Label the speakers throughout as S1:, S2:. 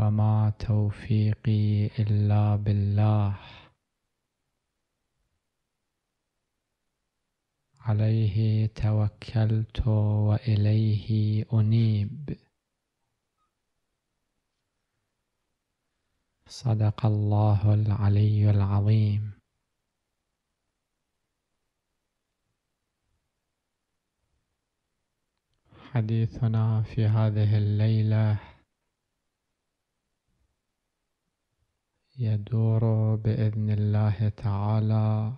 S1: وما توفيقي إلا بالله عليه توكلت وإليه أنيب صدق الله العلي العظيم حديثنا في هذه الليله يدور باذن الله تعالى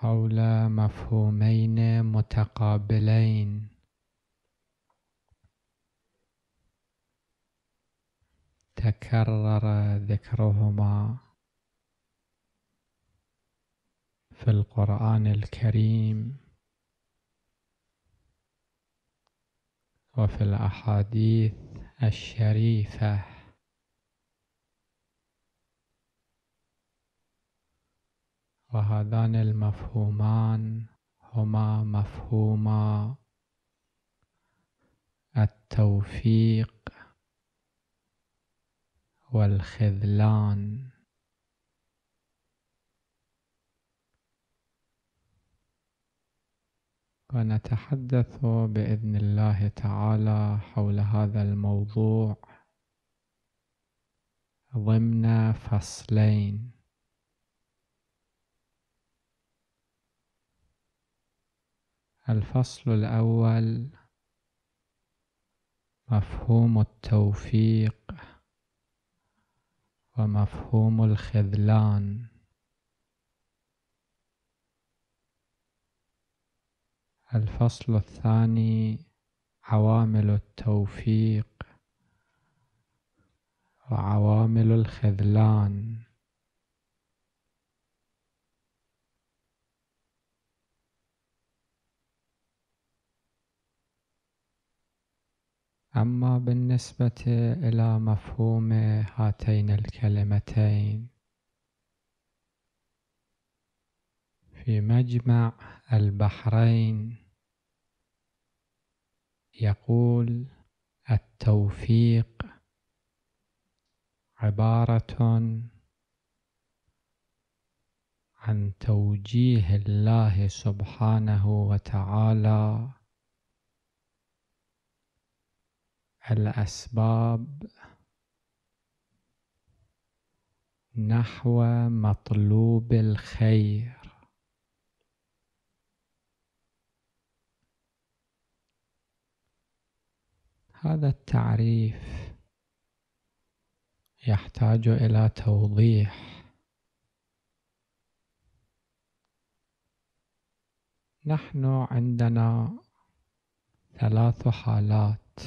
S1: حول مفهومين متقابلين تكرر ذكرهما في القران الكريم وفي الأحاديث الشريفة وهذان المفهومان هما مفهوما التوفيق والخذلان ونتحدث باذن الله تعالى حول هذا الموضوع ضمن فصلين الفصل الاول مفهوم التوفيق ومفهوم الخذلان الفصل الثاني عوامل التوفيق وعوامل الخذلان اما بالنسبه الى مفهوم هاتين الكلمتين في مجمع البحرين يقول التوفيق عبارة عن توجيه الله سبحانه وتعالى الأسباب نحو مطلوب الخير هذا التعريف يحتاج إلى توضيح نحن عندنا ثلاث حالات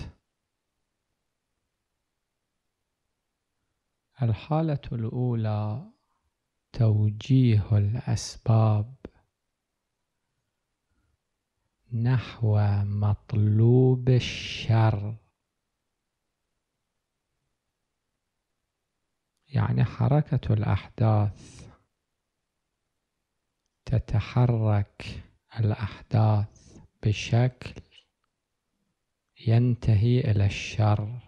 S1: الحالة الأولى توجيه الأسباب نحو مطلوب الشر يعني حركة الأحداث تتحرك الأحداث بشكل ينتهي إلى الشر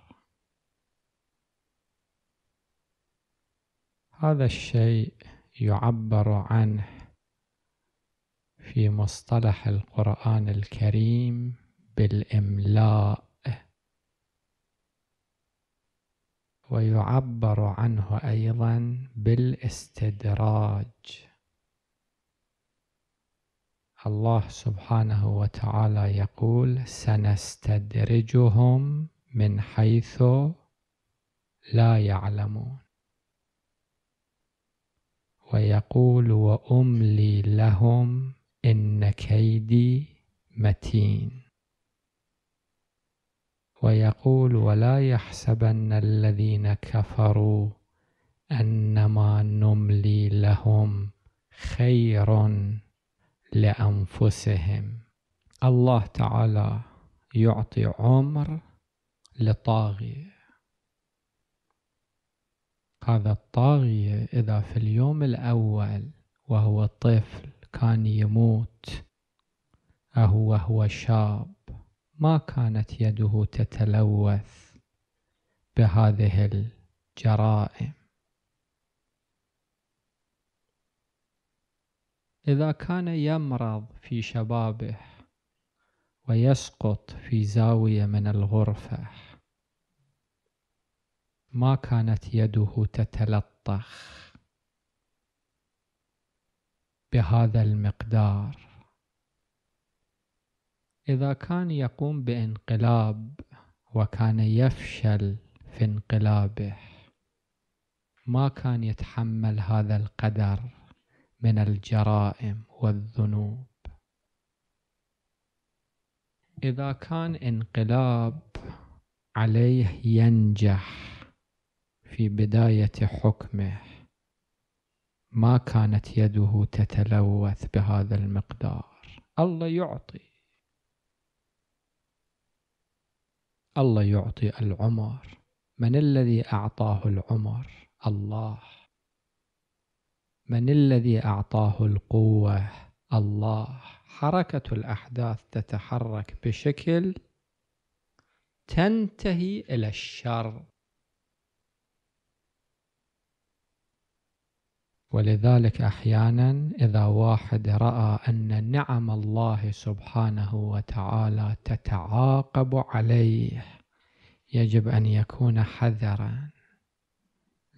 S1: هذا الشيء يعبر عنه في مصطلح القرآن الكريم بالإملاء ويعبر عنه أيضا بالاستدراج الله سبحانه وتعالى يقول سنستدرجهم من حيث لا يعلمون ويقول وأملي لهم إن كيدي متين ويقول ولا يحسبن الذين كفروا أنما نملي لهم خير لأنفسهم الله تعالى يعطي عمر لطاغية هذا الطاغية إذا في اليوم الأول وهو طفل كان يموت أهو وهو شاب ما كانت يده تتلوث بهذه الجرائم إذا كان يمرض في شبابه ويسقط في زاوية من الغرفة ما كانت يده تتلطخ بهذا المقدار إذا كان يقوم بانقلاب وكان يفشل في انقلابه ما كان يتحمل هذا القدر من الجرائم والذنوب إذا كان انقلاب عليه ينجح في بداية حكمه ما كانت يده تتلوث بهذا المقدار الله يعطي الله يعطي العمر من الذي أعطاه العمر الله من الذي أعطاه القوة الله حركة الأحداث تتحرك بشكل تنتهي إلى الشر ولذلك احيانا اذا واحد راى ان نعم الله سبحانه وتعالى تتعاقب عليه يجب ان يكون حذرا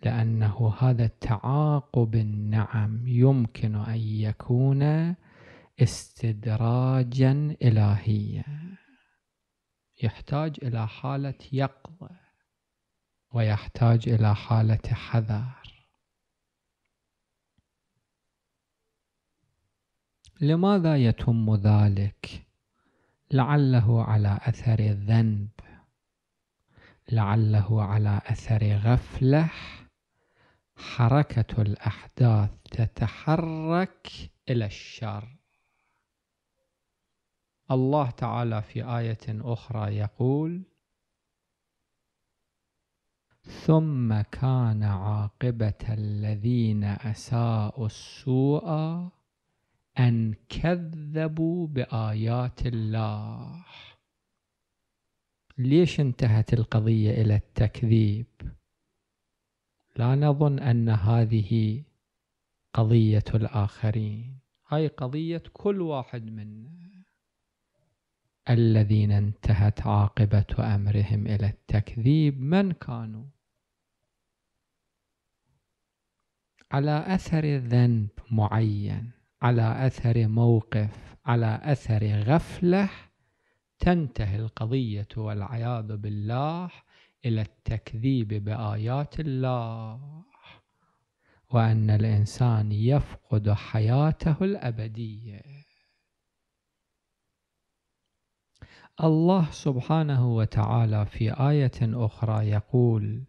S1: لانه هذا التعاقب النعم يمكن ان يكون استدراجا الهيا يحتاج الى حاله يقظه ويحتاج الى حاله حذر لماذا يتم ذلك لعله على اثر الذنب لعله على اثر غفله حركه الاحداث تتحرك الى الشر الله تعالى في ايه اخرى يقول ثم كان عاقبه الذين اساءوا السوء أن كذبوا بآيات الله ليش انتهت القضية إلى التكذيب لا نظن أن هذه قضية الآخرين هاي قضية كل واحد منا الذين انتهت عاقبة أمرهم إلى التكذيب من كانوا على أثر ذنب معين على أثر موقف على أثر غفلة تنتهي القضية والعياذ بالله إلى التكذيب بآيات الله وأن الإنسان يفقد حياته الأبدية الله سبحانه وتعالى في آية أخرى يقول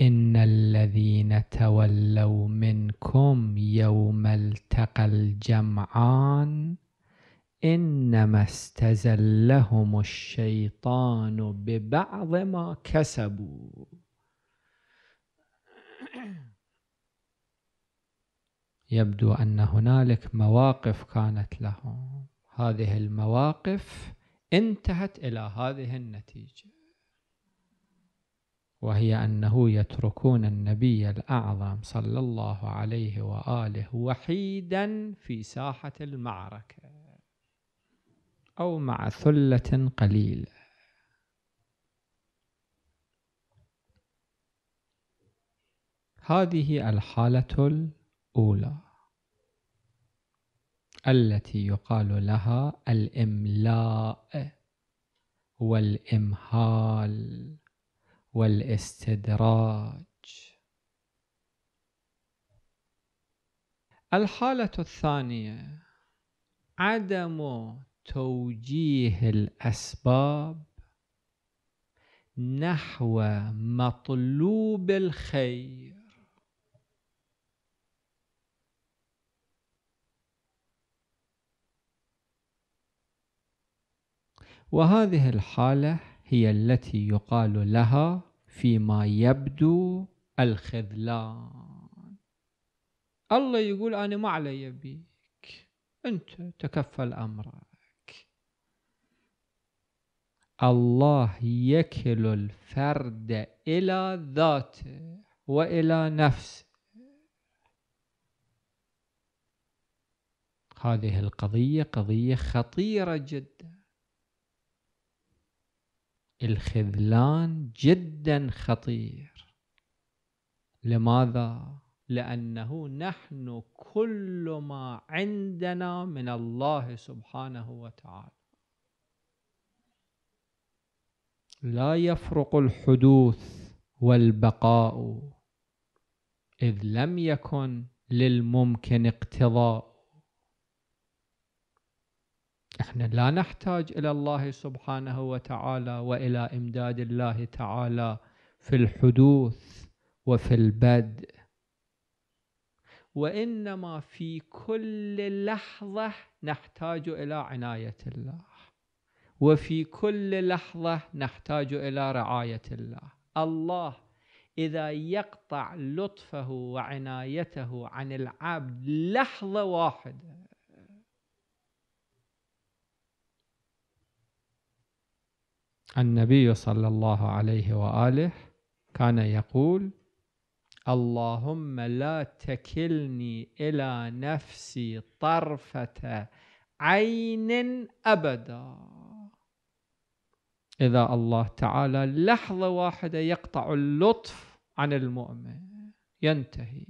S1: إن الذين تولوا منكم يوم التقى الجمعان إنما استزلهم الشيطان ببعض ما كسبوا يبدو أن هنالك مواقف كانت لهم هذه المواقف انتهت إلى هذه النتيجة وهي أنه يتركون النبي الأعظم صلى الله عليه وآله وحيدا في ساحة المعركة أو مع ثلة قليلة هذه الحالة الأولى التي يقال لها الإملاء والإمهال والاستدراج الحالة الثانية عدم توجيه الأسباب نحو مطلوب الخير وهذه الحالة هي التي يقال لها فيما يبدو الخذلان الله يقول أنا ما علي بيك أنت تكفل أمرك الله يكل الفرد إلى ذاته وإلى نفسه هذه القضية قضية خطيرة جداً الخذلان جدا خطير لماذا لانه نحن كل ما عندنا من الله سبحانه وتعالى لا يفرق الحدوث والبقاء اذ لم يكن للممكن اقتضاء احنا لا نحتاج الى الله سبحانه وتعالى والى امداد الله تعالى في الحدوث وفي البدء وانما في كل لحظه نحتاج الى عنايه الله وفي كل لحظه نحتاج الى رعايه الله الله اذا يقطع لطفه وعنايته عن العبد لحظه واحده النبي صلى الله عليه واله كان يقول اللهم لا تكلني الى نفسي طرفه عين ابدا اذا الله تعالى لحظه واحده يقطع اللطف عن المؤمن ينتهي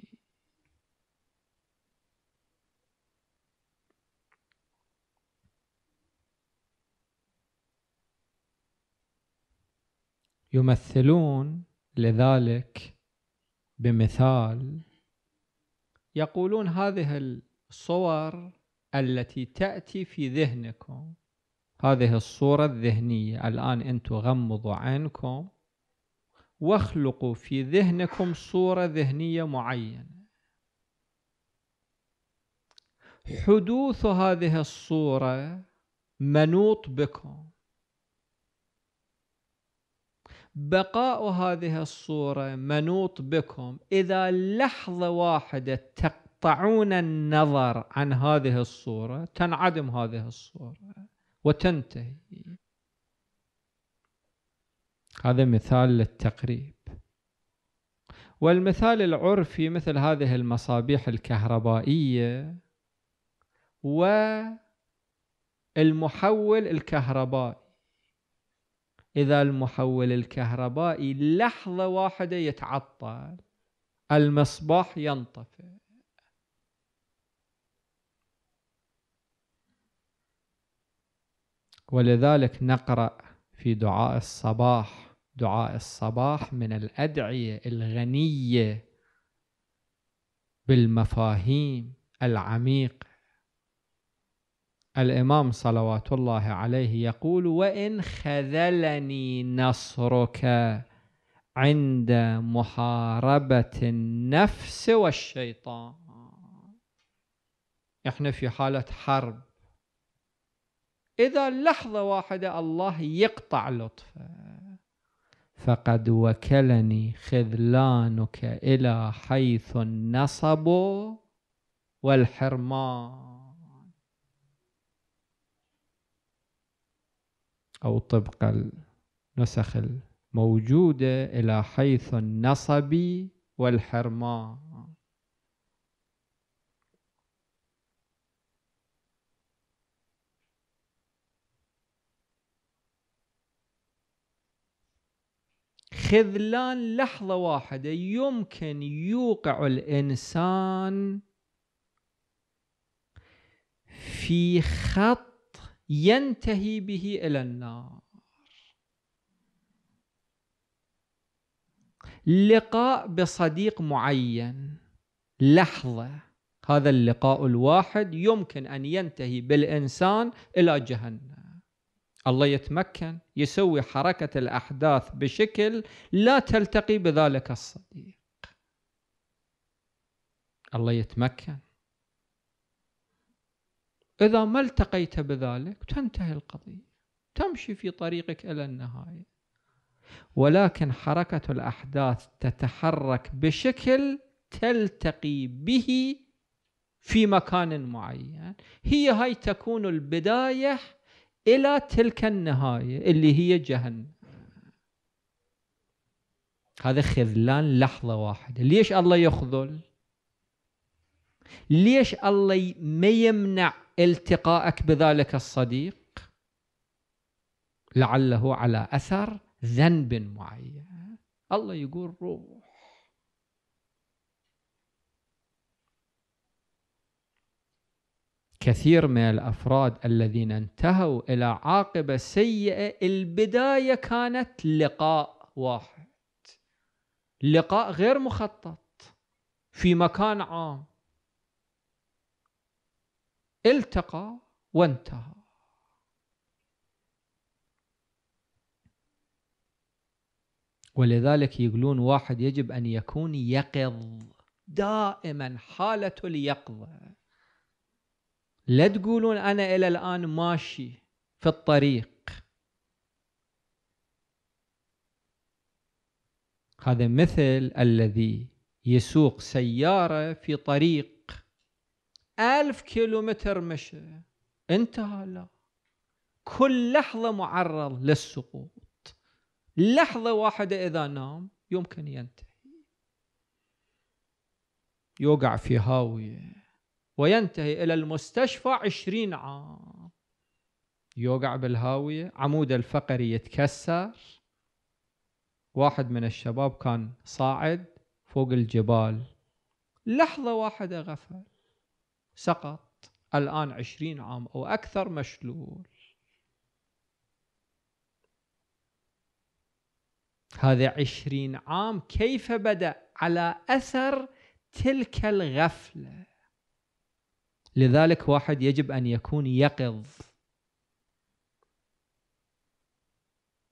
S1: يمثلون لذلك بمثال يقولون هذه الصور التي تأتي في ذهنكم هذه الصورة الذهنية الآن أنتم غمضوا عنكم واخلقوا في ذهنكم صورة ذهنية معينة حدوث هذه الصورة منوط بكم بقاء هذه الصورة منوط بكم إذا لحظة واحدة تقطعون النظر عن هذه الصورة تنعدم هذه الصورة وتنتهي هذا مثال للتقريب والمثال العرفي مثل هذه المصابيح الكهربائية والمحول الكهربائي إذا المحول الكهربائي لحظة واحدة يتعطل المصباح ينطفئ ولذلك نقرأ في دعاء الصباح دعاء الصباح من الأدعية الغنية بالمفاهيم العميقة الإمام صلوات الله عليه يقول وإن خذلني نصرك عند محاربة النفس والشيطان احنا في حالة حرب إذا لحظة واحدة الله يقطع لطفه فقد وكلني خذلانك إلى حيث النصب والحرمان أو طبق النسخ الموجودة إلى حيث النصب والحرمان خذلان لحظة واحدة يمكن يوقع الإنسان في خط ينتهي به إلى النار لقاء بصديق معين لحظة هذا اللقاء الواحد يمكن أن ينتهي بالإنسان إلى جهنم الله يتمكن يسوي حركة الأحداث بشكل لا تلتقي بذلك الصديق الله يتمكن إذا ما التقيت بذلك تنتهي القضية تمشي في طريقك إلى النهاية ولكن حركة الأحداث تتحرك بشكل تلتقي به في مكان معين هي هاي تكون البداية إلى تلك النهاية اللي هي جهنم هذا خذلان لحظة واحدة ليش الله يخذل ليش الله ما يمنع التقائك بذلك الصديق لعله على اثر ذنب معين الله يقول روح كثير من الافراد الذين انتهوا الى عاقبه سيئه البدايه كانت لقاء واحد لقاء غير مخطط في مكان عام التقى وانتهى ولذلك يقولون واحد يجب أن يكون يقظ دائما حالة اليقظة لا تقولون أنا إلى الآن ماشي في الطريق هذا مثل الذي يسوق سيارة في طريق ألف كيلومتر مشى انتهى لا كل لحظة معرض للسقوط لحظة واحدة إذا نام يمكن ينتهي يوقع في هاوية وينتهي إلى المستشفى عشرين عام يوقع بالهاوية عمود الفقري يتكسر واحد من الشباب كان صاعد فوق الجبال لحظة واحدة غفل سقط الآن عشرين عام أو أكثر مشلول هذا عشرين عام كيف بدأ على أثر تلك الغفلة لذلك واحد يجب أن يكون يقظ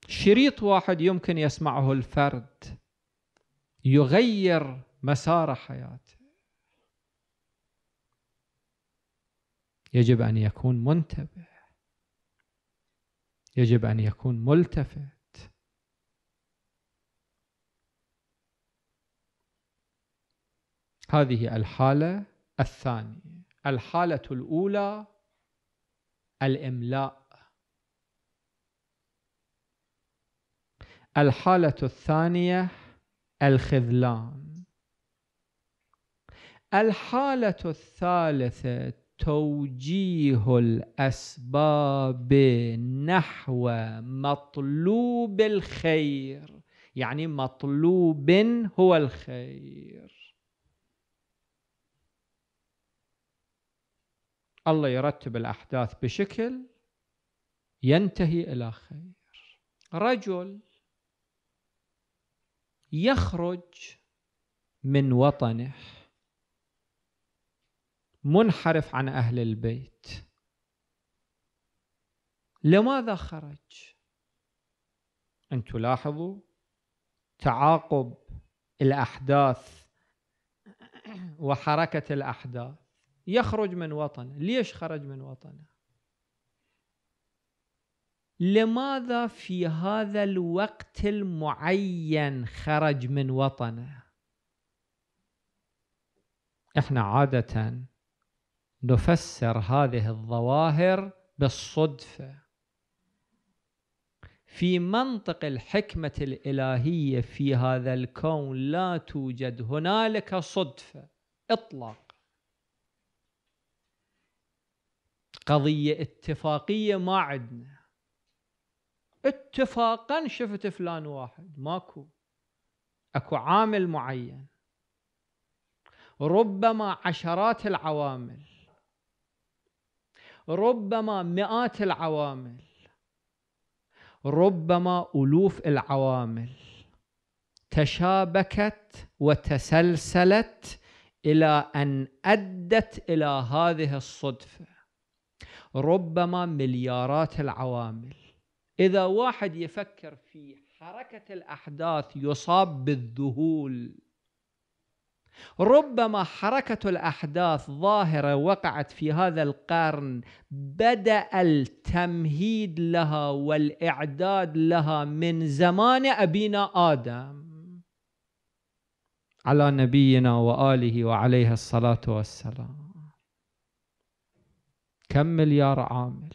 S1: شريط واحد يمكن يسمعه الفرد يغير مسار حياته يجب أن يكون منتبه يجب أن يكون ملتفت هذه الحالة الثانية الحالة الأولى الإملاء الحالة الثانية الخذلان الحالة الثالثة توجيه الاسباب نحو مطلوب الخير يعني مطلوب هو الخير الله يرتب الاحداث بشكل ينتهي الى خير رجل يخرج من وطنه منحرف عن أهل البيت لماذا خرج؟ أن تلاحظوا تعاقب الأحداث وحركة الأحداث يخرج من وطنه ليش خرج من وطنه؟ لماذا في هذا الوقت المعين خرج من وطنه احنا عادة نفسر هذه الظواهر بالصدفة في منطق الحكمة الإلهية في هذا الكون لا توجد هنالك صدفة إطلاق قضية اتفاقية ما عندنا اتفاقا شفت فلان واحد ماكو اكو عامل معين ربما عشرات العوامل ربما مئات العوامل ربما ألوف العوامل تشابكت وتسلسلت إلى أن أدت إلى هذه الصدفة ربما مليارات العوامل إذا واحد يفكر في حركة الأحداث يصاب بالذهول ربما حركة الأحداث ظاهرة وقعت في هذا القرن بدأ التمهيد لها والإعداد لها من زمان أبينا آدم على نبينا وآله وعليه الصلاة والسلام كم مليار عامل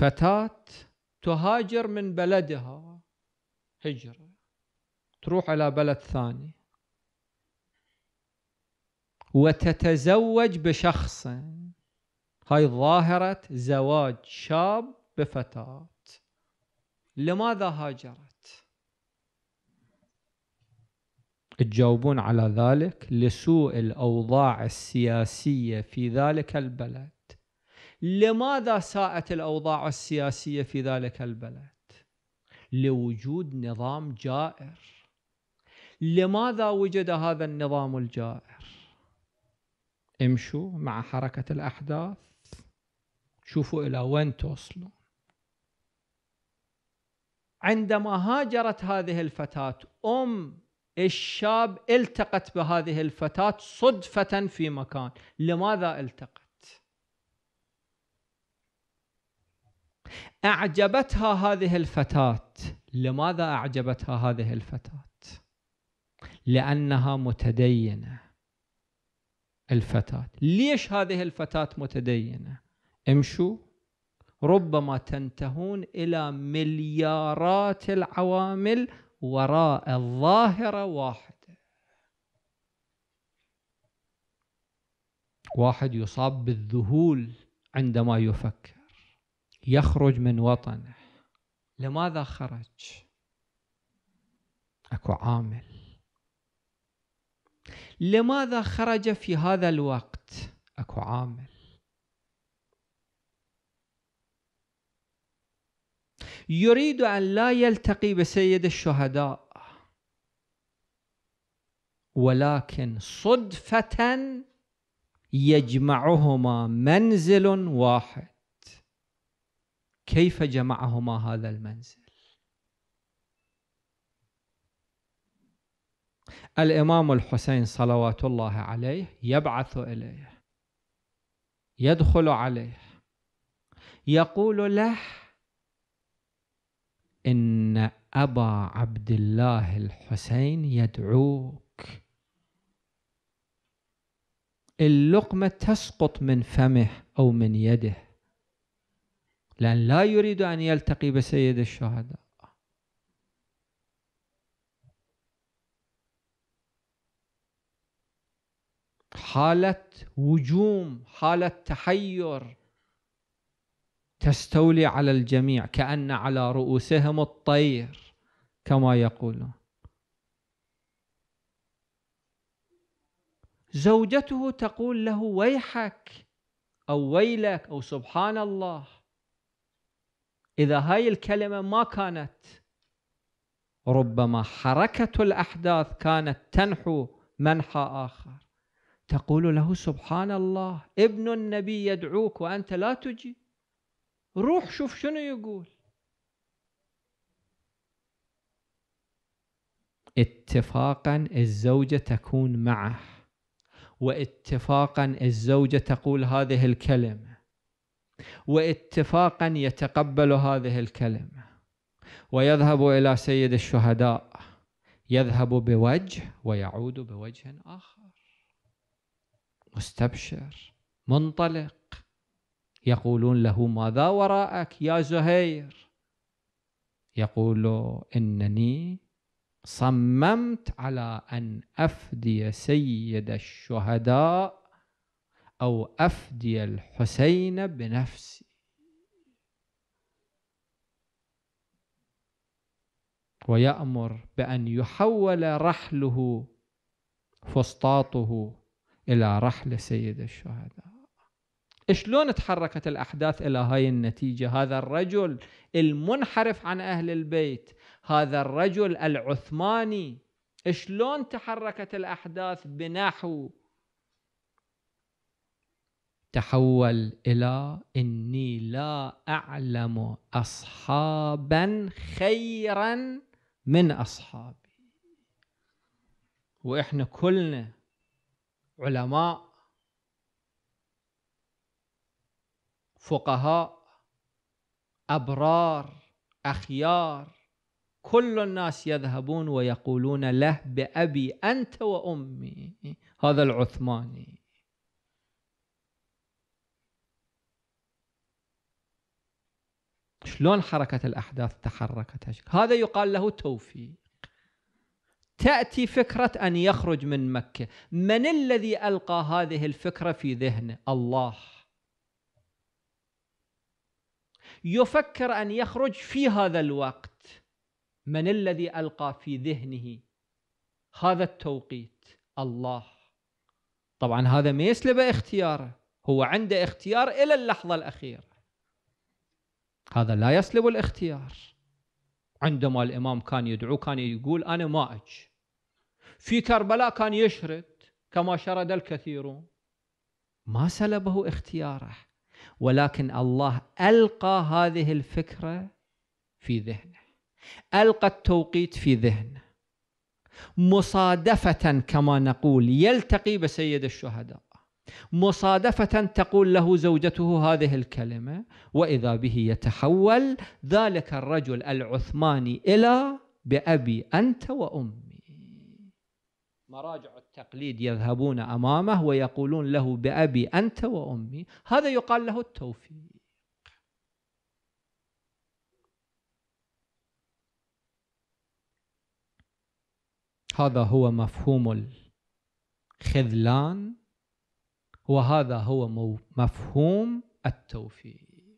S1: فتاة تهاجر من بلدها هجرة تروح إلى بلد ثاني وتتزوج بشخص هاي ظاهرة زواج شاب بفتاة لماذا هاجرت تجاوبون على ذلك لسوء الأوضاع السياسية في ذلك البلد لماذا ساءت الأوضاع السياسية في ذلك البلد لوجود نظام جائر لماذا وجد هذا النظام الجائر امشوا مع حركة الأحداث شوفوا إلى وين توصلوا. عندما هاجرت هذه الفتاة أم الشاب التقت بهذه الفتاة صدفة في مكان لماذا التقت؟ أعجبتها هذه الفتاة لماذا أعجبتها هذه الفتاة؟ لأنها متدينة الفتاة ليش هذه الفتاة متدينة؟ امشوا ربما تنتهون إلى مليارات العوامل وراء الظاهرة واحدة واحد يصاب بالذهول عندما يفكر يخرج من وطنه لماذا خرج اكو عامل لماذا خرج في هذا الوقت اكو عامل يريد ان لا يلتقي بسيد الشهداء ولكن صدفه يجمعهما منزل واحد كيف جمعهما هذا المنزل الإمام الحسين صلوات الله عليه يبعث إليه يدخل عليه يقول له إن أبا عبد الله الحسين يدعوك اللقمة تسقط من فمه أو من يده لأن لا يريد أن يلتقي بسيد الشهداء حالة وجوم حالة تحير تستولي على الجميع كأن على رؤوسهم الطير كما يقولون زوجته تقول له ويحك أو ويلك أو سبحان الله إذا هاي الكلمة ما كانت ربما حركة الأحداث كانت تنحو منحى آخر تقول له سبحان الله ابن النبي يدعوك وأنت لا تجي روح شوف شنو يقول اتفاقا الزوجة تكون معه واتفاقا الزوجة تقول هذه الكلمة واتفاقا يتقبل هذه الكلمة ويذهب إلى سيد الشهداء يذهب بوجه ويعود بوجه آخر مستبشر منطلق يقولون له ماذا وراءك يا زهير يقول إنني صممت على أن أفدي سيد الشهداء أو أفدي الحسين بنفسي ويأمر بأن يحول رحله فسطاطه إلى رحل سيد الشهداء شلون تحركت الأحداث إلى هاي النتيجة هذا الرجل المنحرف عن أهل البيت هذا الرجل العثماني شلون تحركت الأحداث بنحو تحول الى اني لا اعلم اصحابا خيرا من اصحابي واحنا كلنا علماء فقهاء ابرار اخيار كل الناس يذهبون ويقولون له بابي انت وامي هذا العثماني شلون حركة الأحداث تحركت هذا يقال له توفيق تأتي فكرة أن يخرج من مكة من الذي ألقى هذه الفكرة في ذهنه الله يفكر أن يخرج في هذا الوقت من الذي ألقى في ذهنه هذا التوقيت الله طبعا هذا ما يسلب اختياره هو عنده اختيار إلى اللحظة الأخيرة هذا لا يسلب الاختيار عندما الإمام كان يدعو كان يقول أنا ما أج في كربلاء كان يشرد كما شرد الكثيرون ما سلبه اختياره ولكن الله ألقى هذه الفكرة في ذهنه ألقى التوقيت في ذهنه مصادفة كما نقول يلتقي بسيد الشهداء مصادفة تقول له زوجته هذه الكلمة وإذا به يتحول ذلك الرجل العثماني إلى بأبي أنت وأمي مراجع التقليد يذهبون أمامه ويقولون له بأبي أنت وأمي هذا يقال له التوفيق هذا هو مفهوم الخذلان وهذا هو مفهوم التوفيق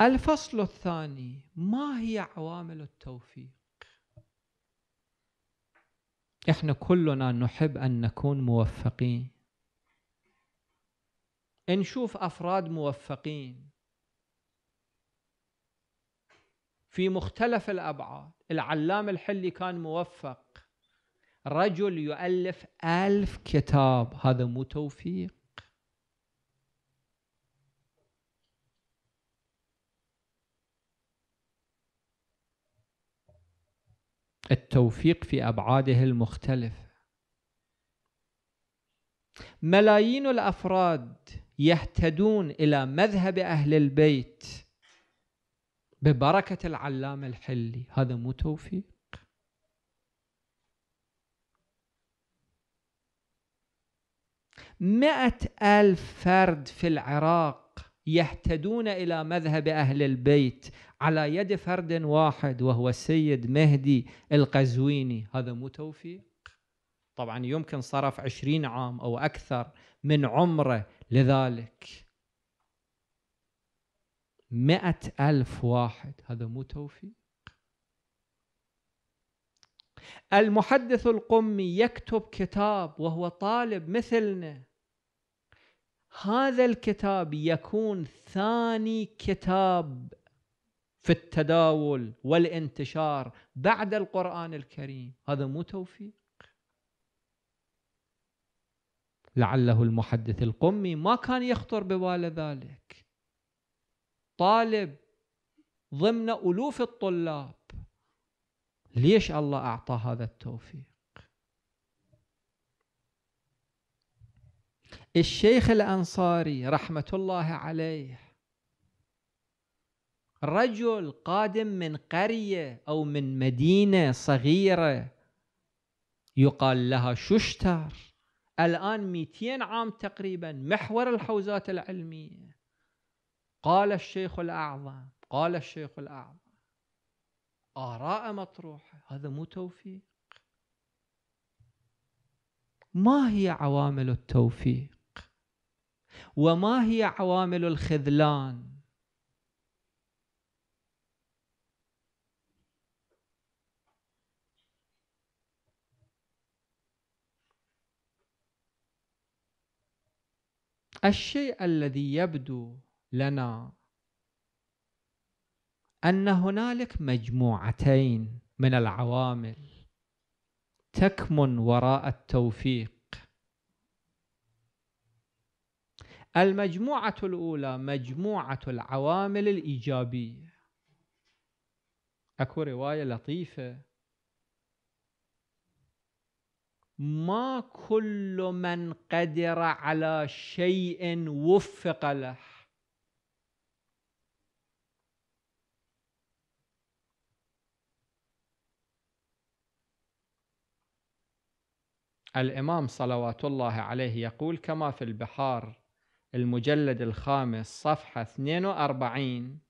S1: الفصل الثاني ما هي عوامل التوفيق احنا كلنا نحب ان نكون موفقين نشوف افراد موفقين في مختلف الابعاد العلام الحلي كان موفق رجل يؤلف ألف كتاب هذا مو توفيق التوفيق في أبعاده المختلفة ملايين الأفراد يهتدون إلى مذهب أهل البيت ببركة العلامة الحلي هذا مو توفيق مئة ألف فرد في العراق يهتدون إلى مذهب أهل البيت على يد فرد واحد وهو السيد مهدي القزويني هذا مو توفيق طبعا يمكن صرف عشرين عام أو أكثر من عمره لذلك مئة ألف واحد هذا مو توفيق المحدث القمي يكتب كتاب وهو طالب مثلنا هذا الكتاب يكون ثاني كتاب في التداول والانتشار بعد القرآن الكريم هذا مو توفيق لعله المحدث القمي ما كان يخطر ببال ذلك طالب ضمن ألوف الطلاب ليش الله أعطى هذا التوفيق الشيخ الأنصاري رحمة الله عليه رجل قادم من قرية أو من مدينة صغيرة يقال لها ششتر الآن 200 عام تقريبا محور الحوزات العلمية قال الشيخ الأعظم قال الشيخ الأعظم آراء مطروحة هذا مو توفيق ما هي عوامل التوفيق وما هي عوامل الخذلان الشيء الذي يبدو لنا ان هنالك مجموعتين من العوامل تكمن وراء التوفيق المجموعه الاولى مجموعه العوامل الايجابيه اكو روايه لطيفه ما كل من قدر على شيء وفق له الإمام صلوات الله عليه يقول كما في البحار المجلد الخامس صفحة 42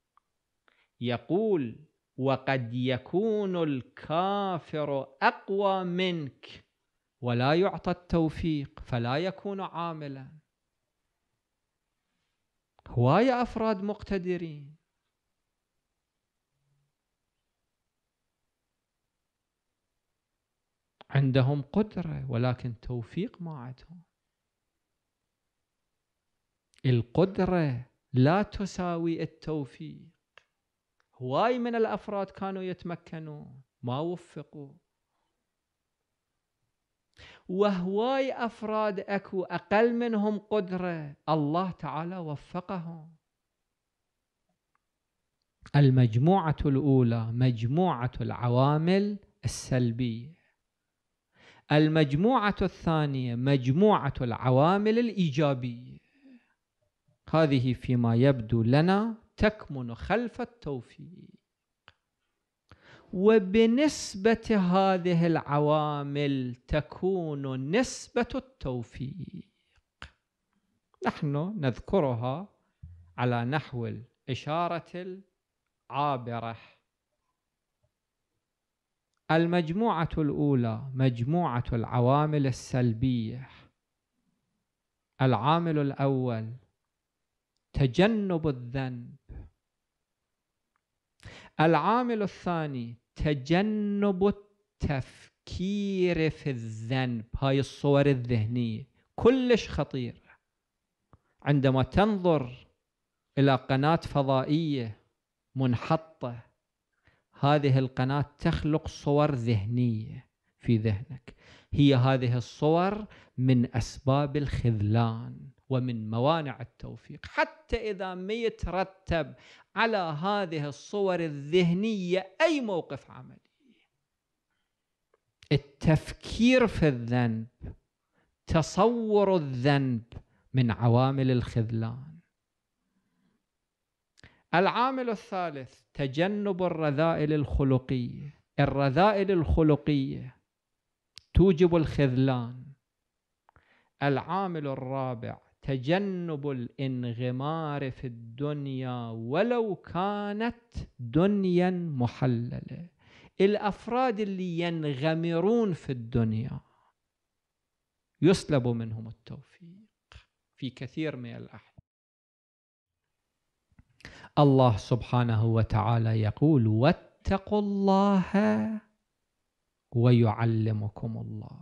S1: يقول وقد يكون الكافر أقوى منك ولا يعطى التوفيق فلا يكون عاملا هواية أفراد مقتدرين عندهم قدرة ولكن توفيق ما عندهم القدرة لا تساوي التوفيق هواي من الأفراد كانوا يتمكنون ما وفقوا وهواي أفراد أكو أقل منهم قدرة الله تعالى وفقهم المجموعة الأولى مجموعة العوامل السلبية المجموعة الثانية مجموعة العوامل الإيجابية هذه فيما يبدو لنا تكمن خلف التوفيق وبنسبة هذه العوامل تكون نسبة التوفيق نحن نذكرها على نحو الإشارة العابرة المجموعة الأولى مجموعة العوامل السلبية العامل الأول تجنب الذنب العامل الثاني تجنب التفكير في الذنب هاي الصور الذهنية كلش خطيرة عندما تنظر إلى قناة فضائية منحطة هذه القناة تخلق صور ذهنية في ذهنك هي هذه الصور من أسباب الخذلان ومن موانع التوفيق حتى إذا ما يترتب على هذه الصور الذهنية أي موقف عملي التفكير في الذنب تصور الذنب من عوامل الخذلان العامل الثالث تجنب الرذائل الخلقيه الرذائل الخلقيه توجب الخذلان العامل الرابع تجنب الانغمار في الدنيا ولو كانت دنيا محلله الافراد اللي ينغمرون في الدنيا يسلب منهم التوفيق في كثير من الاحيان الله سبحانه وتعالى يقول واتقوا الله ويعلمكم الله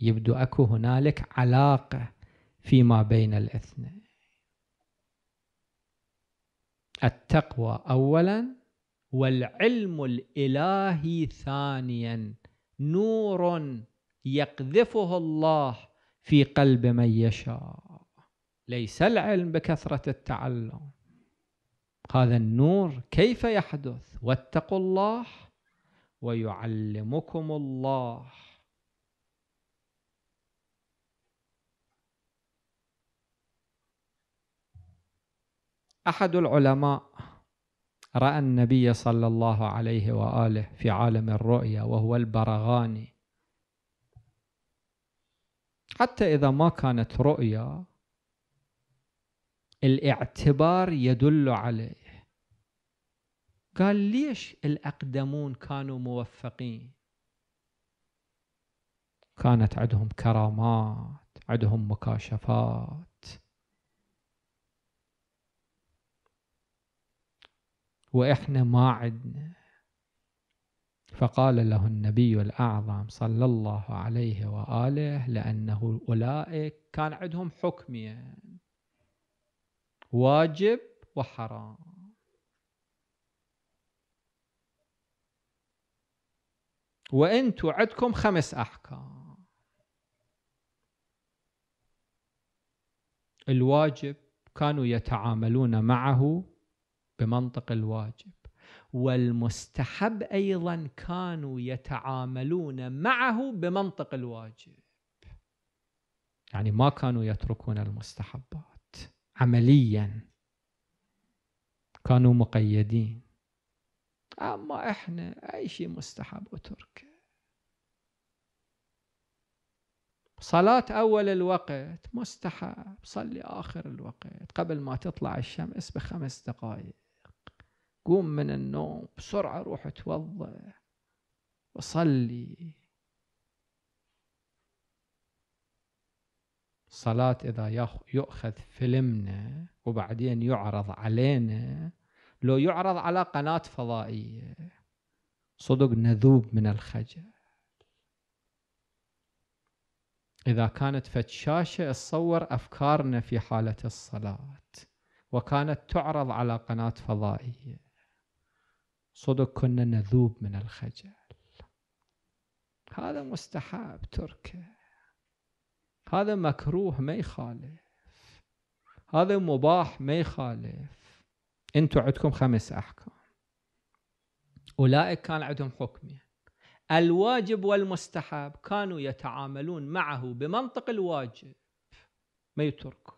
S1: يبدو اكو هنالك علاقه فيما بين الاثنين التقوى اولا والعلم الالهي ثانيا نور يقذفه الله في قلب من يشاء ليس العلم بكثره التعلم هذا النور كيف يحدث واتقوا الله ويعلمكم الله احد العلماء راى النبي صلى الله عليه واله في عالم الرؤيا وهو البرغاني حتى اذا ما كانت رؤيا الاعتبار يدل عليه قال ليش الأقدمون كانوا موفقين كانت عندهم كرامات عندهم مكاشفات وإحنا ما عدنا فقال له النبي الأعظم صلى الله عليه وآله لأنه أولئك كان عندهم حكمية يعني. واجب وحرام وانتم عندكم خمس احكام الواجب كانوا يتعاملون معه بمنطق الواجب والمستحب ايضا كانوا يتعاملون معه بمنطق الواجب يعني ما كانوا يتركون المستحبات عمليا كانوا مقيدين أما إحنا أي شيء مستحب وترك صلاة أول الوقت مستحب صلي آخر الوقت قبل ما تطلع الشمس بخمس دقائق قوم من النوم بسرعة روح توضأ وصلي صلاة إذا يؤخذ فيلمنا وبعدين يعرض علينا لو يعرض على قناة فضائية صدق نذوب من الخجل إذا كانت فد شاشة تصور أفكارنا في حالة الصلاة وكانت تعرض على قناة فضائية صدق كنا نذوب من الخجل هذا مستحاب تركه هذا مكروه ما يخالف هذا مباح ما يخالف انتم عندكم خمس احكام اولئك كان عندهم حكمين الواجب والمستحب كانوا يتعاملون معه بمنطق الواجب ما يتركه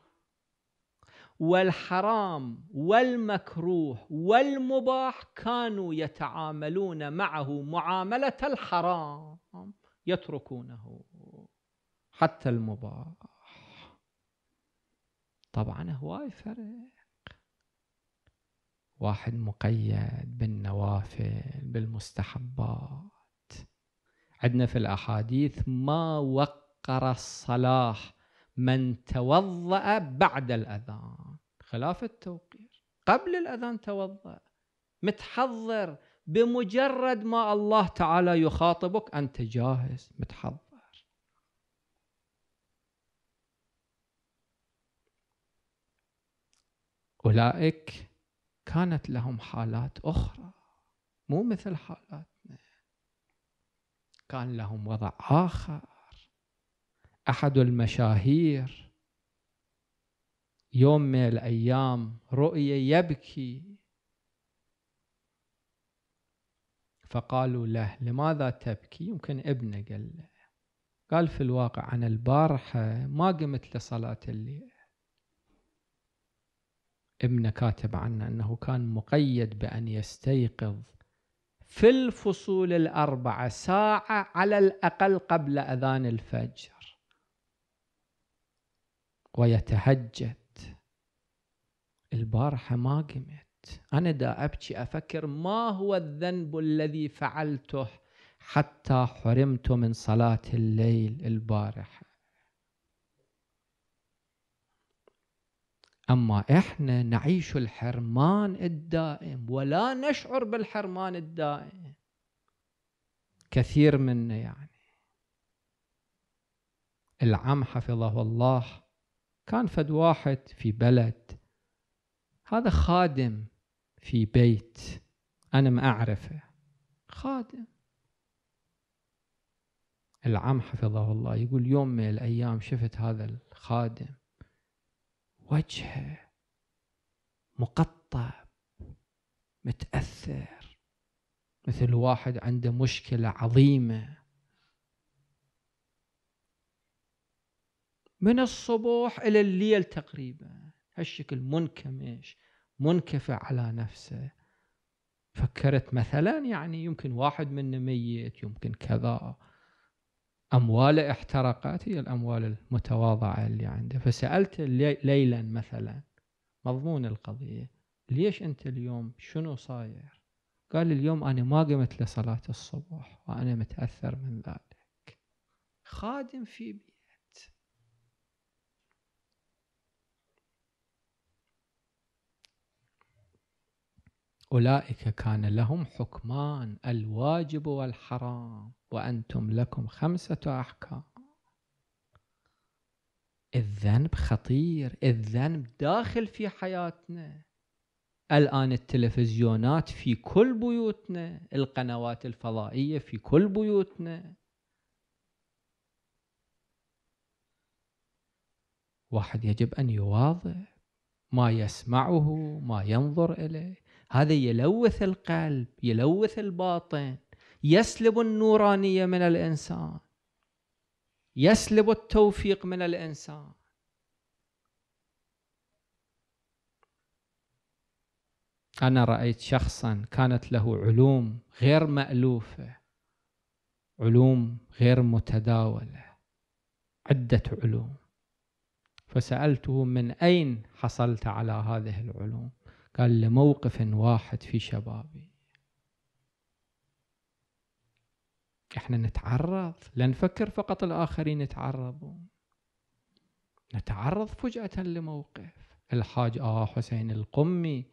S1: والحرام والمكروه والمباح كانوا يتعاملون معه معامله الحرام يتركونه حتى المباح طبعا هواي فرق واحد مقيد بالنوافل بالمستحبات عندنا في الأحاديث ما وقر الصلاح من توضأ بعد الأذان خلاف التوقير قبل الأذان توضأ متحضر بمجرد ما الله تعالى يخاطبك أنت جاهز متحضر أولئك كانت لهم حالات أخرى مو مثل حالاتنا كان لهم وضع آخر أحد المشاهير يوم من الأيام رؤية يبكي فقالوا له لماذا تبكي يمكن ابنه قال له قال في الواقع أنا البارحة ما قمت لصلاة الليل ابن كاتب عنه أنه كان مقيد بأن يستيقظ في الفصول الأربعة ساعة على الأقل قبل أذان الفجر ويتهجد البارحة ما قمت أنا دا أبكي أفكر ما هو الذنب الذي فعلته حتى حرمت من صلاة الليل البارحة أما إحنا نعيش الحرمان الدائم ولا نشعر بالحرمان الدائم كثير منا يعني العم حفظه الله كان فد واحد في بلد هذا خادم في بيت أنا ما أعرفه خادم العم حفظه الله يقول يوم من الأيام شفت هذا الخادم وجهه مقطب متأثر مثل واحد عنده مشكلة عظيمة من الصبح إلى الليل تقريبا هالشكل منكمش منكفع على نفسه فكرت مثلا يعني يمكن واحد منا ميت يمكن كذا أمواله احترقت هي الأموال المتواضعة اللي عنده فسألت ليلا مثلا مضمون القضية ليش أنت اليوم شنو صاير قال اليوم أنا ما قمت لصلاة الصبح وأنا متأثر من ذلك خادم في بيت أولئك كان لهم حكمان الواجب والحرام وأنتم لكم خمسة أحكام الذنب خطير الذنب داخل في حياتنا الآن التلفزيونات في كل بيوتنا القنوات الفضائية في كل بيوتنا واحد يجب أن يواظب ما يسمعه ما ينظر إليه هذا يلوث القلب يلوث الباطن يسلب النورانية من الإنسان يسلب التوفيق من الإنسان أنا رأيت شخصا كانت له علوم غير مألوفة علوم غير متداولة عدة علوم فسألته من أين حصلت على هذه العلوم قال لموقف واحد في شبابي احنا نتعرض لا نفكر فقط الآخرين يتعرضوا نتعرض فجأة لموقف الحاج آه حسين القمي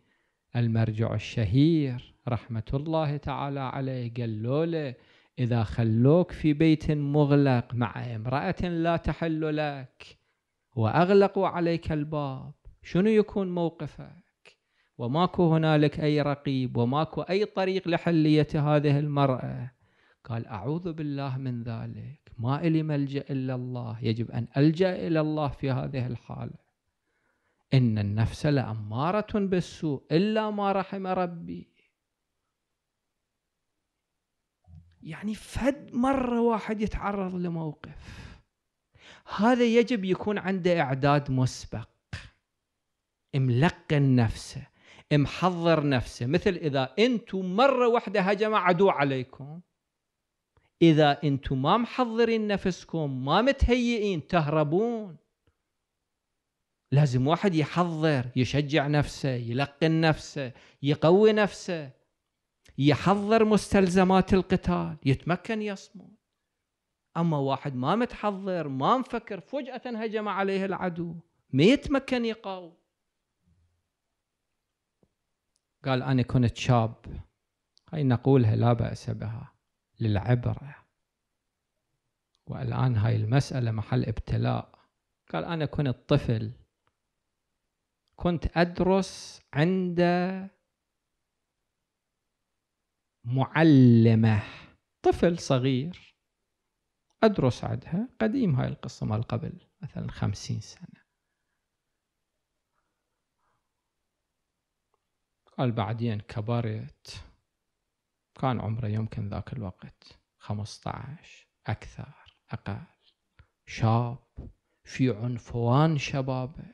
S1: المرجع الشهير رحمة الله تعالى عليه قالوا له إذا خلوك في بيت مغلق مع امرأة لا تحل لك وأغلقوا عليك الباب شنو يكون موقفك وماكو هنالك أي رقيب وماكو أي طريق لحلية هذه المرأة قال أعوذ بالله من ذلك ما إلي ملجأ إلا الله يجب أن ألجأ إلى الله في هذه الحالة إن النفس لأمارة بالسوء إلا ما رحم ربي يعني فد مرة واحد يتعرض لموقف هذا يجب يكون عنده إعداد مسبق ملقن نفسه محضر نفسه مثل إذا أنتم مرة واحدة هجم عدو عليكم اذا انتم ما محضرين نفسكم ما متهيئين تهربون لازم واحد يحضر يشجع نفسه يلقن نفسه يقوي نفسه يحضر مستلزمات القتال يتمكن يصمد اما واحد ما متحضر ما مفكر فجاه هجم عليه العدو ما يتمكن يقاوم قال انا كنت شاب هاي نقولها لا باس بها للعبرة والآن هاي المسألة محل ابتلاء قال أنا كنت طفل كنت أدرس عند معلمة طفل صغير أدرس عندها قديم هاي القصة مال قبل مثلا خمسين سنة قال بعدين كبرت كان عمره يمكن ذاك الوقت 15 أكثر أقل شاب في عنفوان شبابه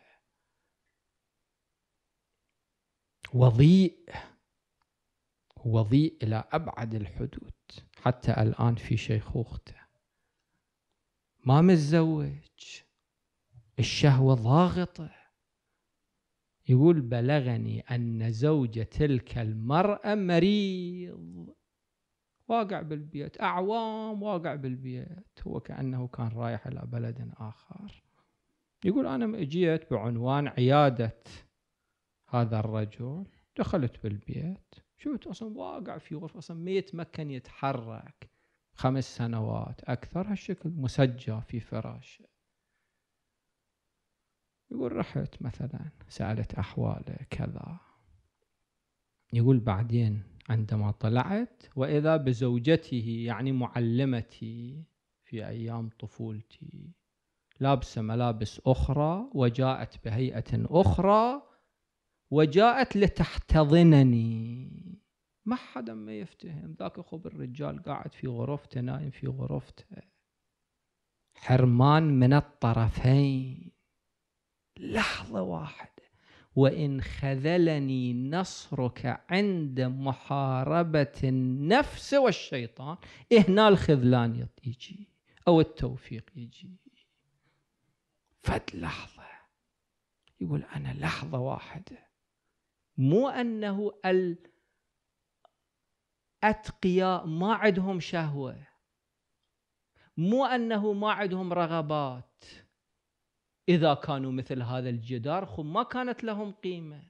S1: وضيء وضيء إلى أبعد الحدود حتى الآن في شيخوخته ما متزوج الشهوة ضاغطة يقول بلغني أن زوج تلك المرأة مريض واقع بالبيت أعوام واقع بالبيت هو كأنه كان رايح إلى بلد آخر يقول أنا جيت بعنوان عيادة هذا الرجل دخلت بالبيت شفت أصلا واقع في غرفة أصلا ما يتمكن يتحرك خمس سنوات أكثر هالشكل مسجى في فراشه يقول رحت مثلا سألت أحواله كذا يقول بعدين عندما طلعت وإذا بزوجته يعني معلمتي في أيام طفولتي لابسة ملابس أخرى وجاءت بهيئة أخرى وجاءت لتحتضنني ما حدا ما يفتهم ذاك أخو الرجال قاعد في غرفته نايم في غرفته حرمان من الطرفين لحظة واحدة وإن خذلني نصرك عند محاربة النفس والشيطان هنا الخذلان يجي أو التوفيق يجي فد لحظة يقول أنا لحظة واحدة مو أنه الأتقياء ما عندهم شهوة مو أنه ما عندهم رغبات إذا كانوا مثل هذا الجدار خب ما كانت لهم قيمة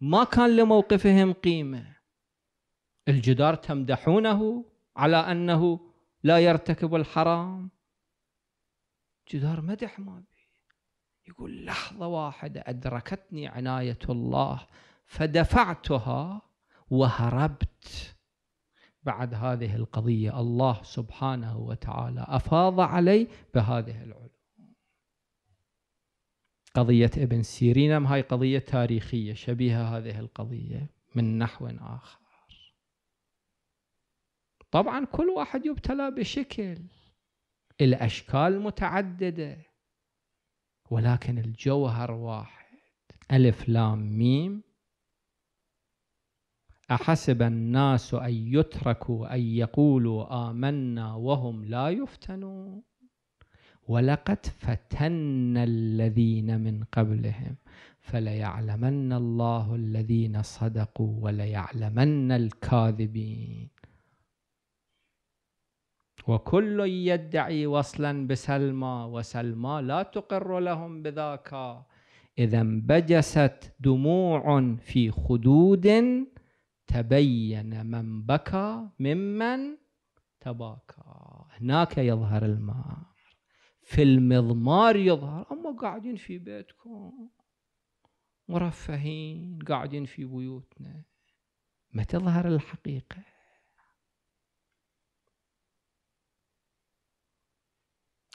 S1: ما كان لموقفهم قيمة الجدار تمدحونه على أنه لا يرتكب الحرام جدار مدح ما بي يقول لحظة واحدة أدركتني عناية الله فدفعتها وهربت بعد هذه القضية الله سبحانه وتعالى أفاض علي بهذه العلوم قضية ابن سيرين أم هاي قضية تاريخية شبيهة هذه القضية من نحو آخر طبعا كل واحد يبتلى بشكل الأشكال متعددة ولكن الجوهر واحد ألف لام ميم أحسب الناس أن يتركوا أن يقولوا آمنا وهم لا يفتنون ولقد فتنا الذين من قبلهم فليعلمن الله الذين صدقوا وليعلمن الكاذبين وكل يدعي وصلا بسلمى وسلمى لا تقر لهم بذاك إذا انبجست دموع في خدود تبين من بكى ممن تباكى هناك يظهر المال في المضمار يظهر أما قاعدين في بيتكم مرفهين قاعدين في بيوتنا ما تظهر الحقيقة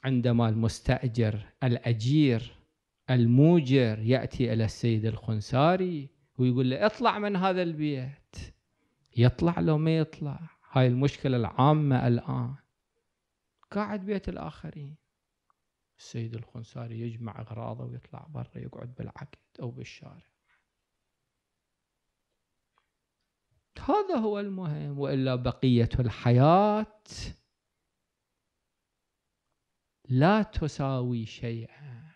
S1: عندما المستأجر الأجير الموجر يأتي إلى السيد الخنساري ويقول له اطلع من هذا البيت يطلع لو ما يطلع هاي المشكلة العامة الآن قاعد بيت الآخرين السيد الخنساري يجمع أغراضه ويطلع برا يقعد بالعقد أو بالشارع هذا هو المهم وإلا بقية الحياة لا تساوي شيئا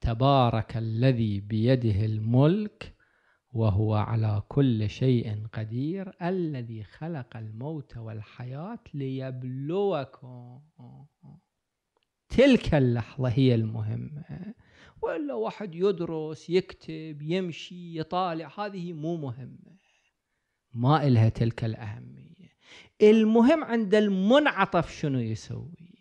S1: تبارك الذي بيده الملك وهو على كل شيء قدير الذي خلق الموت والحياة ليبلوكم تلك اللحظة هي المهمة ولا واحد يدرس يكتب يمشي يطالع هذه مو مهمة ما إلها تلك الأهمية المهم عند المنعطف شنو يسوي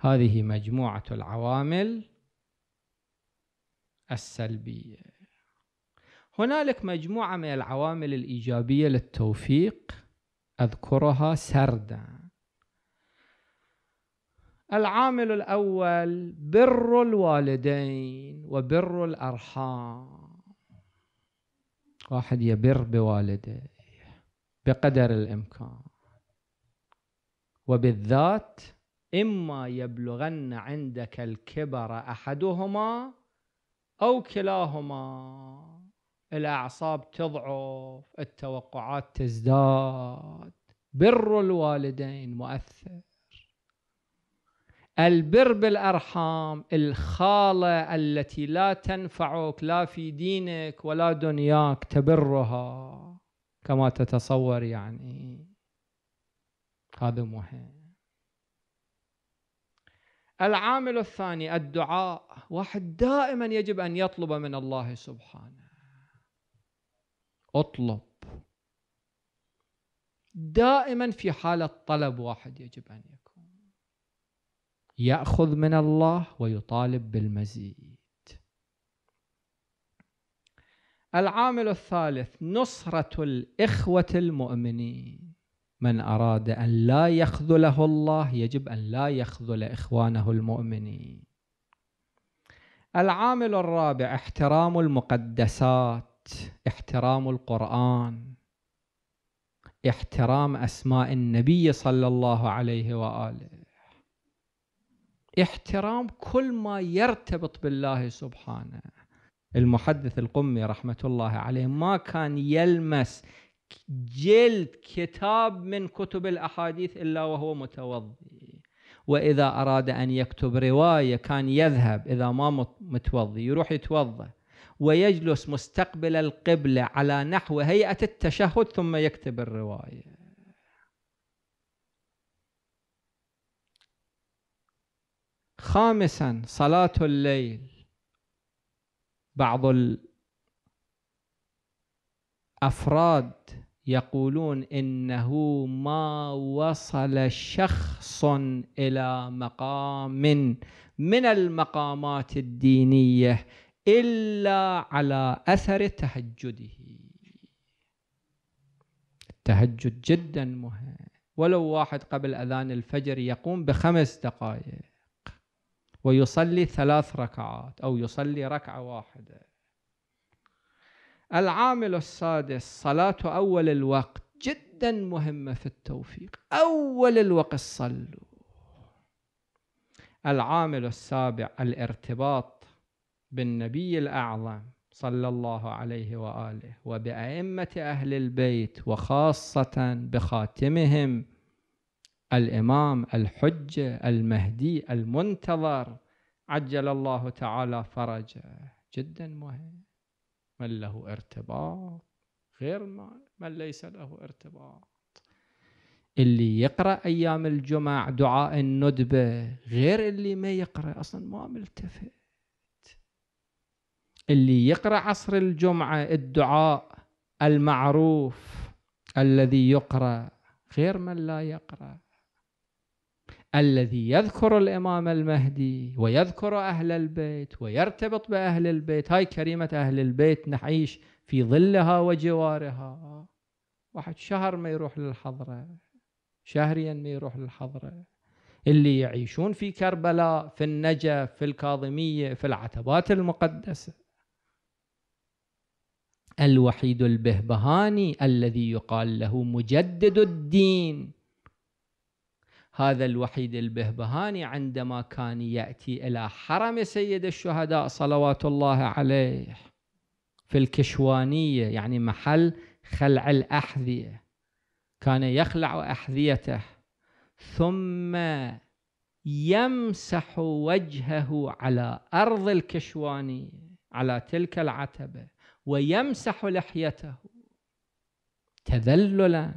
S1: هذه مجموعة العوامل السلبية هنالك مجموعة من العوامل الإيجابية للتوفيق أذكرها سردا العامل الأول بر الوالدين وبر الأرحام واحد يبر بوالديه بقدر الإمكان وبالذات إما يبلغن عندك الكبر أحدهما أو كلاهما الأعصاب تضعف التوقعات تزداد بر الوالدين مؤثر البر بالأرحام الخالة التي لا تنفعك لا في دينك ولا دنياك تبرها كما تتصور يعني هذا مهم العامل الثاني الدعاء واحد دائما يجب أن يطلب من الله سبحانه اطلب دائما في حالة طلب واحد يجب أن يكون يأخذ من الله ويطالب بالمزيد العامل الثالث نصرة الإخوة المؤمنين من أراد أن لا يخذله الله يجب أن لا يخذل إخوانه المؤمنين العامل الرابع احترام المقدسات احترام القرآن احترام أسماء النبي صلى الله عليه وآله احترام كل ما يرتبط بالله سبحانه المحدث القمي رحمة الله عليه ما كان يلمس جلد كتاب من كتب الأحاديث إلا وهو متوضي وإذا أراد أن يكتب رواية كان يذهب إذا ما متوضي يروح يتوضأ ويجلس مستقبل القبلة على نحو هيئة التشهد ثم يكتب الرواية خامسا صلاة الليل بعض الأفراد يقولون انه ما وصل شخص الى مقام من المقامات الدينيه الا على اثر تهجده التهجد جدا مهم ولو واحد قبل اذان الفجر يقوم بخمس دقائق ويصلي ثلاث ركعات او يصلي ركعه واحده العامل السادس صلاة أول الوقت جدا مهمة في التوفيق أول الوقت صلوا العامل السابع الارتباط بالنبي الأعظم صلى الله عليه وآله وبأئمة أهل البيت وخاصة بخاتمهم الإمام الحجة المهدي المنتظر عجل الله تعالى فرجه جدا مهم من له ارتباط غير من ليس له ارتباط اللي يقرأ أيام الجمع دعاء الندبة غير اللي ما يقرأ أصلا ما ملتفت اللي يقرأ عصر الجمعة الدعاء المعروف الذي يقرأ غير من لا يقرأ الذي يذكر الإمام المهدي ويذكر أهل البيت ويرتبط بأهل البيت هاي كريمة أهل البيت نعيش في ظلها وجوارها واحد شهر ما يروح للحضرة شهريا ما يروح للحضرة اللي يعيشون في كربلاء في النجف في الكاظمية في العتبات المقدسة الوحيد البهبهاني الذي يقال له مجدد الدين هذا الوحيد البهبهاني عندما كان يأتي إلى حرم سيد الشهداء صلوات الله عليه في الكشوانية يعني محل خلع الأحذية كان يخلع أحذيته ثم يمسح وجهه على أرض الكشواني على تلك العتبة ويمسح لحيته تذللا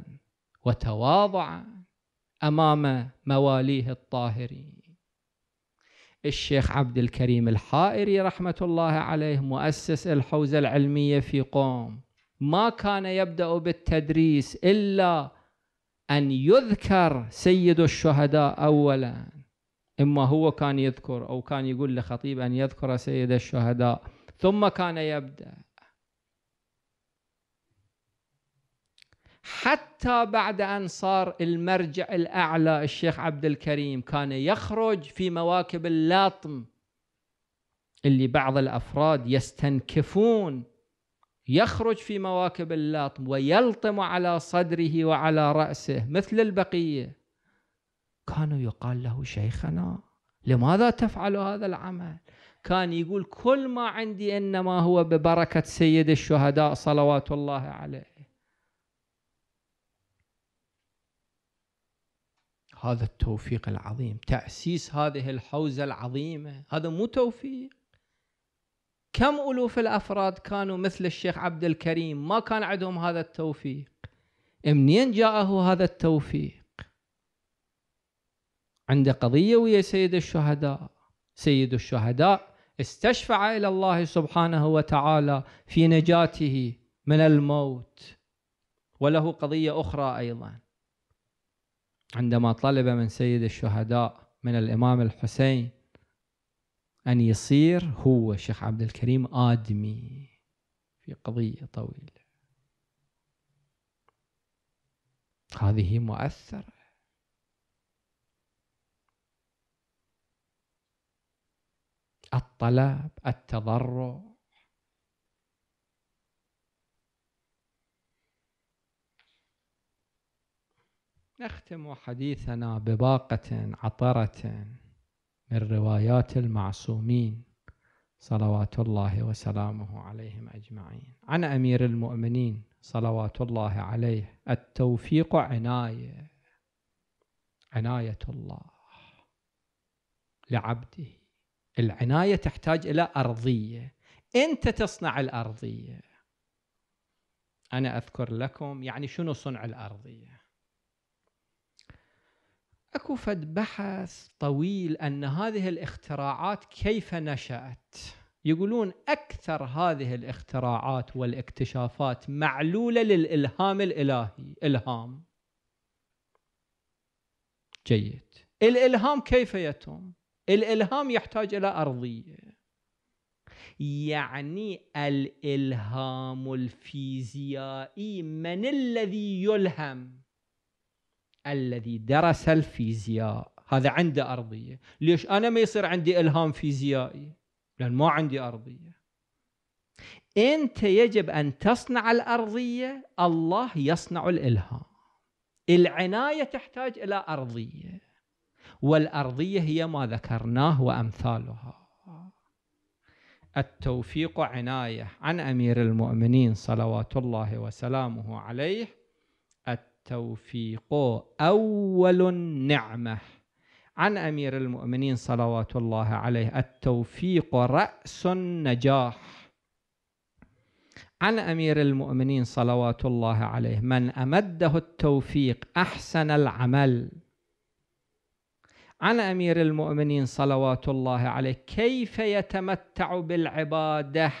S1: وتواضعا امام مواليه الطاهرين الشيخ عبد الكريم الحائري رحمه الله عليه مؤسس الحوزه العلميه في قوم ما كان يبدا بالتدريس الا ان يذكر سيد الشهداء اولا اما هو كان يذكر او كان يقول لخطيب ان يذكر سيد الشهداء ثم كان يبدا حتى بعد أن صار المرجع الأعلى الشيخ عبد الكريم كان يخرج في مواكب اللطم اللي بعض الأفراد يستنكفون يخرج في مواكب اللطم ويلطم على صدره وعلى رأسه مثل البقية كانوا يقال له شيخنا لماذا تفعل هذا العمل كان يقول كل ما عندي إنما هو ببركة سيد الشهداء صلوات الله عليه هذا التوفيق العظيم تأسيس هذه الحوزة العظيمة هذا مو توفيق كم ألوف الأفراد كانوا مثل الشيخ عبد الكريم ما كان عندهم هذا التوفيق منين جاءه هذا التوفيق عنده قضية ويا سيد الشهداء سيد الشهداء استشفع إلى الله سبحانه وتعالى في نجاته من الموت وله قضية أخرى أيضا عندما طلب من سيد الشهداء من الإمام الحسين أن يصير هو الشيخ عبد الكريم آدمي في قضية طويلة هذه مؤثرة الطلب التضرع نختم حديثنا بباقة عطرة من روايات المعصومين صلوات الله وسلامه عليهم أجمعين عن أمير المؤمنين صلوات الله عليه التوفيق عناية عناية الله لعبده العناية تحتاج إلى أرضية أنت تصنع الأرضية أنا أذكر لكم يعني شنو صنع الأرضية اكو فد بحث طويل ان هذه الاختراعات كيف نشات يقولون اكثر هذه الاختراعات والاكتشافات معلوله للالهام الالهي الهام جيد الالهام كيف يتم الالهام يحتاج الى ارضيه يعني الالهام الفيزيائي من الذي يلهم الذي درس الفيزياء هذا عنده أرضية ليش أنا ما يصير عندي إلهام فيزيائي لأن ما عندي أرضية أنت يجب أن تصنع الأرضية الله يصنع الإلهام العناية تحتاج إلى أرضية والأرضية هي ما ذكرناه وأمثالها التوفيق عناية عن أمير المؤمنين صلوات الله وسلامه عليه التوفيق أول النعمة عن أمير المؤمنين صلوات الله عليه التوفيق رأس النجاح عن أمير المؤمنين صلوات الله عليه من أمده التوفيق أحسن العمل عن أمير المؤمنين صلوات الله عليه كيف يتمتع بالعبادة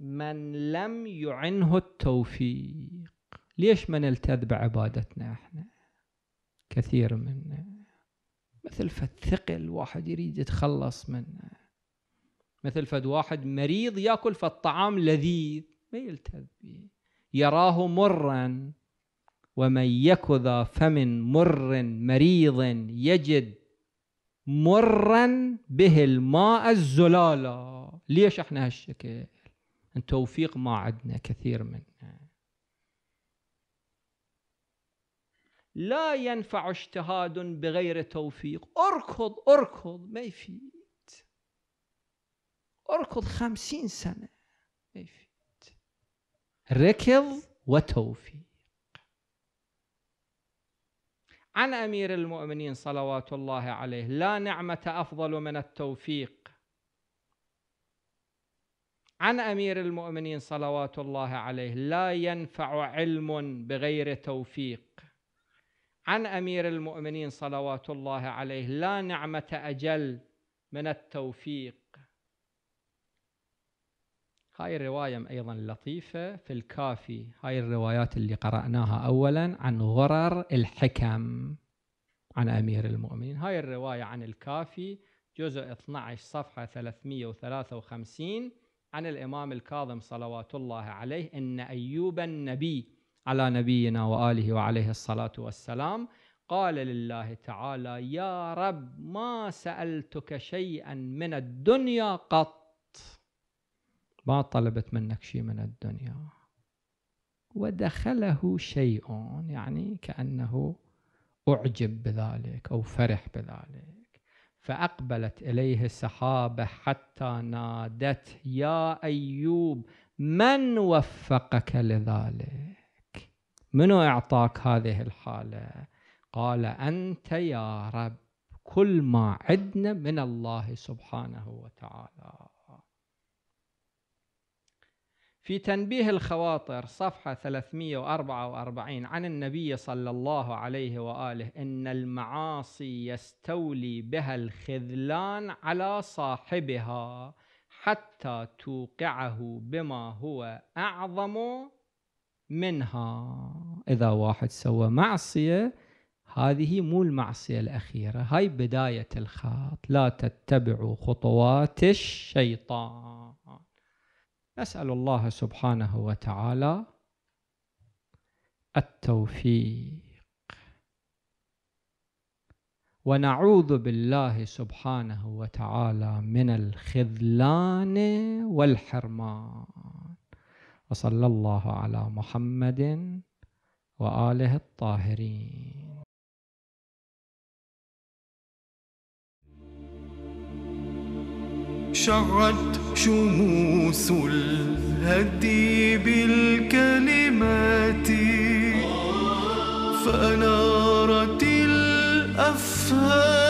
S1: من لم يعنه التوفيق ليش ما نلتذ بعبادتنا احنا كثير من مثل فالثقل واحد يريد يتخلص منه مثل فد واحد مريض ياكل فالطعام لذيذ ما يلتذ به يراه مرا ومن يك ذا فمن مر مريض يجد مرا به الماء الزلالا ليش احنا هالشكل التوفيق ما عندنا كثير منه لا ينفع اجتهاد بغير توفيق اركض اركض ما يفيد اركض خمسين سنة ما يفيد ركض وتوفيق عن أمير المؤمنين صلوات الله عليه لا نعمة أفضل من التوفيق عن أمير المؤمنين صلوات الله عليه لا ينفع علم بغير توفيق عن امير المؤمنين صلوات الله عليه لا نعمه اجل من التوفيق هاي الروايه ايضا لطيفه في الكافي هاي الروايات اللي قراناها اولا عن غرر الحكم عن امير المؤمنين هاي الروايه عن الكافي جزء 12 صفحه 353 عن الامام الكاظم صلوات الله عليه ان ايوب النبي على نبينا واله وعليه الصلاه والسلام قال لله تعالى يا رب ما سالتك شيئا من الدنيا قط ما طلبت منك شيء من الدنيا ودخله شيء يعني كانه اعجب بذلك او فرح بذلك فاقبلت اليه السحابه حتى نادت يا ايوب من وفقك لذلك منو اعطاك هذه الحاله قال انت يا رب كل ما عدنا من الله سبحانه وتعالى في تنبيه الخواطر صفحة 344 عن النبي صلى الله عليه وآله إن المعاصي يستولي بها الخذلان على صاحبها حتى توقعه بما هو أعظم منها إذا واحد سوى معصية هذه مو المعصية الأخيرة هاي بداية الخط لا تتبعوا خطوات الشيطان نسأل الله سبحانه وتعالى التوفيق ونعوذ بالله سبحانه وتعالى من الخذلان والحرمان وصلى الله على محمد وآله الطاهرين
S2: شعت شموس الهدي بالكلمات فأنارت الأفهام